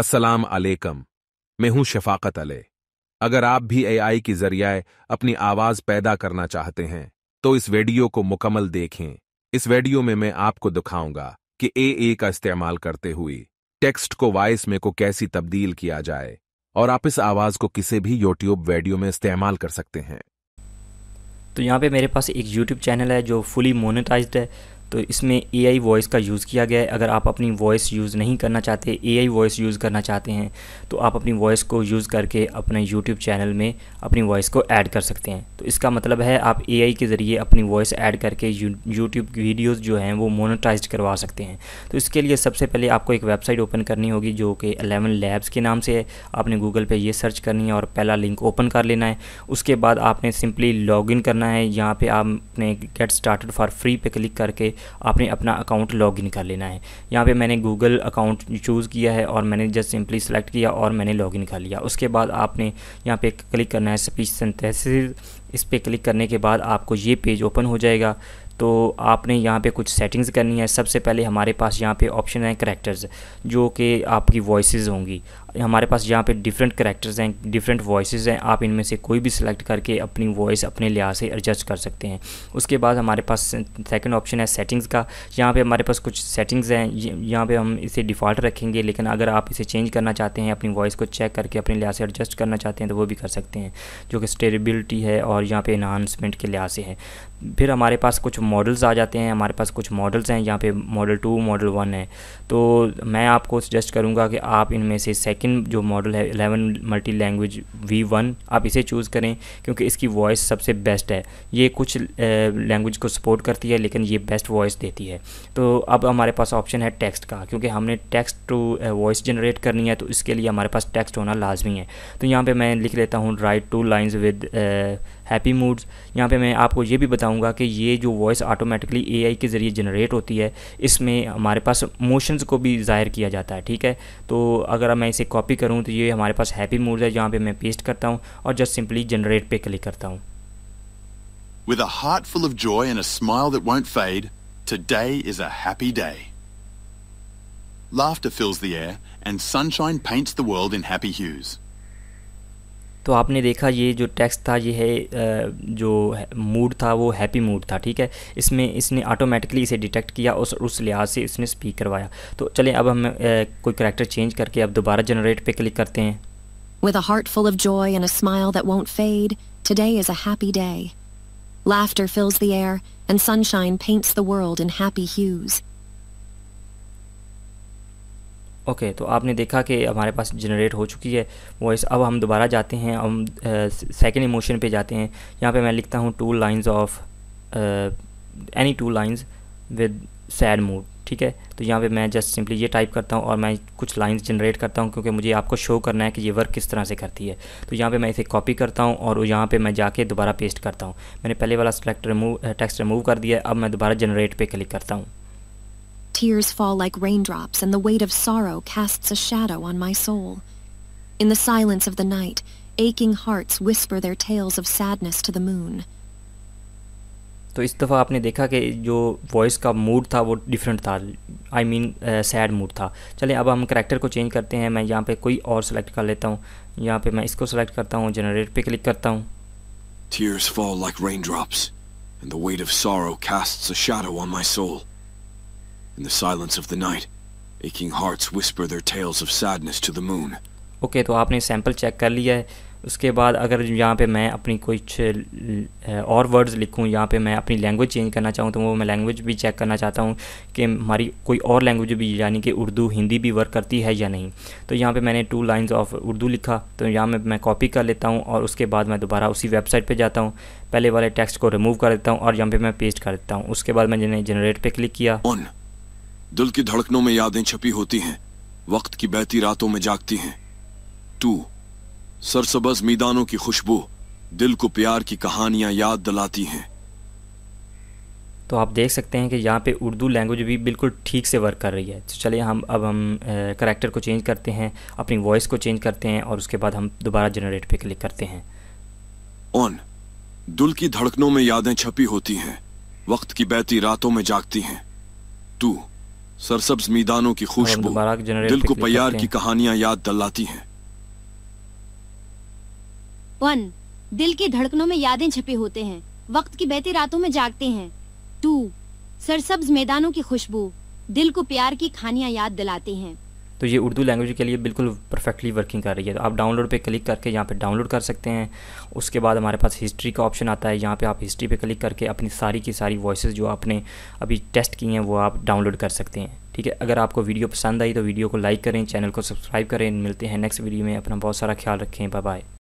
असलम वालेकम मैं हूं शफाकत अले अगर आप भी एआई के जरिए अपनी आवाज पैदा करना चाहते हैं तो इस वीडियो को मुकम्मल देखें इस वीडियो में मैं आपको दिखाऊंगा कि ए ए का इस्तेमाल करते हुए टेक्स्ट को वॉइस में को कैसी तब्दील किया जाए और आप इस आवाज को किसी भी यूट्यूब वीडियो में इस्तेमाल कर सकते हैं तो यहाँ पे मेरे पास एक यूट्यूब चैनल है जो फुली मोनेटाइज्ड है तो इसमें एआई वॉइस का यूज़ किया गया है अगर आप अपनी वॉइस यूज़ नहीं करना चाहते एआई वॉइस यूज़ करना चाहते हैं तो आप अपनी वॉइस को यूज़ करके अपने यूट्यूब चैनल में अपनी वॉइस को ऐड कर सकते हैं तो इसका मतलब है आप एआई के ज़रिए अपनी वॉइस ऐड करके यूट्यूब वीडियोज़ जो हैं वो मोनोटाइज करवा सकते हैं तो इसके लिए सबसे पहले आपको एक वेबसाइट ओपन करनी होगी जो कि अलेवन लैब्स के नाम से है आपने गूगल पर यह सर्च करनी है और पहला लिंक ओपन कर लेना है उसके बाद आपने सिंपली लॉगिन करना है यहाँ पर आपने गेट स्टार्टड फॉर फ्री पे क्लिक करके आपने अपना अकाउंट लॉग कर लेना है यहाँ पे मैंने गूगल अकाउंट चूज़ किया है और मैंने जस्ट सिंपली सेलेक्ट किया और मैंने लॉग कर लिया उसके बाद आपने यहाँ पे क्लिक करना है स्पीच सिंथेसिस इस पर क्लिक करने के बाद आपको ये पेज ओपन हो जाएगा तो आपने यहाँ पे कुछ सेटिंग्स करनी है सबसे पहले हमारे पास यहाँ पे ऑप्शन है करेक्टर्स जो कि आपकी वॉइसेस होंगी हमारे पास यहाँ पे डिफरेंट करेक्टर्स हैं डिफरेंट वॉइसेस हैं आप इनमें से कोई भी सिलेक्ट करके अपनी वॉइस अपने लिहाज से एडजस्ट कर सकते हैं उसके बाद हमारे पास सेकंड ऑप्शन है सेटिंग्स का यहाँ पे हमारे पास कुछ सेटिंग्स हैं यहाँ पे हम इसे डिफ़ॉल्ट रखेंगे लेकिन अगर आप इसे चेंज करना चाहते हैं अपनी वॉइस को चेक करके अपने लिहाज से एडजस्ट करना चाहते हैं तो वो भी कर सकते हैं जो कि स्टेबिलिटी है और यहाँ पर इन्हांसमेंट के लिहाज से है फिर हमारे पास कुछ मॉडल्स आ जाते हैं हमारे पास कुछ मॉडल्स हैं यहाँ पे मॉडल टू मॉडल वन है तो मैं आपको सजेस्ट करूँगा कि आप इनमें से सेकंड जो मॉडल है eleven multi language V one आप इसे चूज़ करें क्योंकि इसकी वॉइस सबसे बेस्ट है ये कुछ लैंग्वेज को सपोर्ट करती है लेकिन ये बेस्ट वॉइस देती है तो अब हमारे पास ऑप्शन है टेक्स्ट का क्योंकि हमने टेक्स्ट टू वॉइस जनरेट करनी है तो इसके लिए हमारे पास टेक्स्ट होना लाजमी है तो यहाँ पर मैं लिख लेता हूँ write two lines with happy moods यहाँ पर मैं आपको ये भी बताऊँगा कि ये जो वॉइस वॉइस ऑटोमेटिकली एआई के ज़रिए जनरेट होती है इसमें हमारे पास मोशंस को भी ज़ाहिर किया जाता है ठीक है तो अगर मैं इसे कॉपी करूँ तो ये हमारे पास हैप्पी मूड है जहाँ पर मैं पेस्ट करता हूँ और जस्ट सिंपली जनरेट पर क्लिक करता हूँ With a heart full of joy and a smile that won't fade, today is a happy day. Laughter fills the air and sunshine paints the world in happy hues. तो आपने देखा ये जो text था ये है जो मूड था वो हैप्पी मूड था ठीक है इसमें इसने ऑटोमेटिकली इसे डिटेक्ट किया और उस, उस लिहाज से इसने स्पीक करवाया तो चलें अब हम कोई करेक्टर चेंज करके अब दोबारा जनरेट पे क्लिक करते हैं With a heart full of joy and a smile that won't fade, today is a happy day. Laughter fills the air and sunshine paints the world in happy hues. Okay okay, तो आपने देखा कि हमारे पास generate हो चुकी है voice अब हम दोबारा जाते हैं हम सेकेंड इमोशन पे जाते हैं यहाँ पे मैं लिखता हूँ two lines of any two lines with sad mood ठीक है तो यहाँ पे मैं जस्ट सिंपली ये टाइप करता हूँ और मैं कुछ लाइंस जनरेट करता हूँ क्योंकि मुझे आपको शो करना है कि ये वर्क किस तरह से करती है तो यहाँ पे मैं इसे कॉपी करता हूँ और यहाँ पे मैं जाके दोबारा पेस्ट करता हूँ मैंने पहले वाला सेलेक्ट रिमूव टेक्स्ट रिमूव कर दिया अब मैं दोबारा जनरेट पे क्लिक करता हूँ Tears fall like raindrops, and the weight of sorrow casts a shadow on my soul. In the silence of the night, aching hearts whisper their tales of sadness to the moon. तो इस दफ़ा आपने देखा कि जो voice का mood था वो डिफरेंट था आई मीन सैड मूड था चले अब हम करेक्टर को चेंज करते हैं मैं यहाँ पे कोई और सेलेक्ट कर लेता हूँ यहाँ पे मैं इसको सेलेक्ट करता हूँ जनरेट पे क्लिक करता हूँ Tears fall like raindrops, and the weight of sorrow casts a shadow on my soul. In the silence of the night, aching hearts whisper their tales of sadness to the moon. okay, तो आपने sample check कर लिया है उसके बाद अगर यहाँ पे मैं अपनी कुछ और वर्ड्स लिखूँ यहाँ पे मैं अपनी लैंग्वेज चेंज करना चाहूँ तो वो मैं लैंग्वेज भी चेक करना चाहता हूँ कि हमारी कोई और लैंग्वेज भी यानी कि उर्दू हिंदी भी वर्क करती है या नहीं तो यहाँ पे मैंने टू लाइंस ऑफ उर्दू लिखा तो यहाँ में मैं कॉपी कर लेता हूँ और उसके बाद मैं दोबारा उसी वेबसाइट पर जाता हूँ पहले वाले टेक्स्ट को रिमूव कर देता हूँ और यहाँ पर मैं पेस्ट कर देता हूँ उसके बाद मैंने जनरेट पर क्लिक किया On. दिल की धड़कनों में यादें छपी होती हैं वक्त की बहती रातों में जागती हैं टू सरसबज मैदानों की खुशबू दिल को प्यार की कहानियां याद दिलाती हैं तो आप देख सकते हैं कि यहाँ पे उर्दू लैंग्वेज भी बिल्कुल ठीक से वर्क कर रही है तो चलिए हम अब हम करेक्टर को चेंज करते हैं अपनी वॉइस को चेंज करते हैं और उसके बाद हम दोबारा जनरेट पे क्लिक करते हैं ऑन दिल की धड़कनों में यादें छपी होती हैं वक्त की बहती रातों में जागती हैं टू सरसब्ज मैदानों की खुशबू दिल को प्यार की कहानियां याद दिलाती हैं वन दिल की धड़कनों में यादें छपे होते हैं वक्त की बहती रातों में जागते हैं टू सरसब्ज मैदानों की खुशबू दिल को प्यार की कहानियां याद दिलाती हैं तो ये उर्दू लैंग्वेज के लिए बिल्कुल परफेक्टली वर्किंग कर रही है तो आप डाउनलोड पे क्लिक करके यहाँ पे डाउनलोड कर सकते हैं उसके बाद हमारे पास हिस्ट्री का ऑप्शन आता है यहाँ पे आप हिस्ट्री पे क्लिक करके अपनी सारी की सारी वॉइस जो आपने अभी टेस्ट की हैं वो आप डाउनलोड कर सकते हैं ठीक है अगर आपको वीडियो पसंद आई तो वीडियो को लाइक करें चैनल को सब्सक्राइब करें मिलते हैं नेक्स्ट वीडियो में अपना बहुत सारा ख्याल रखें बाय बाय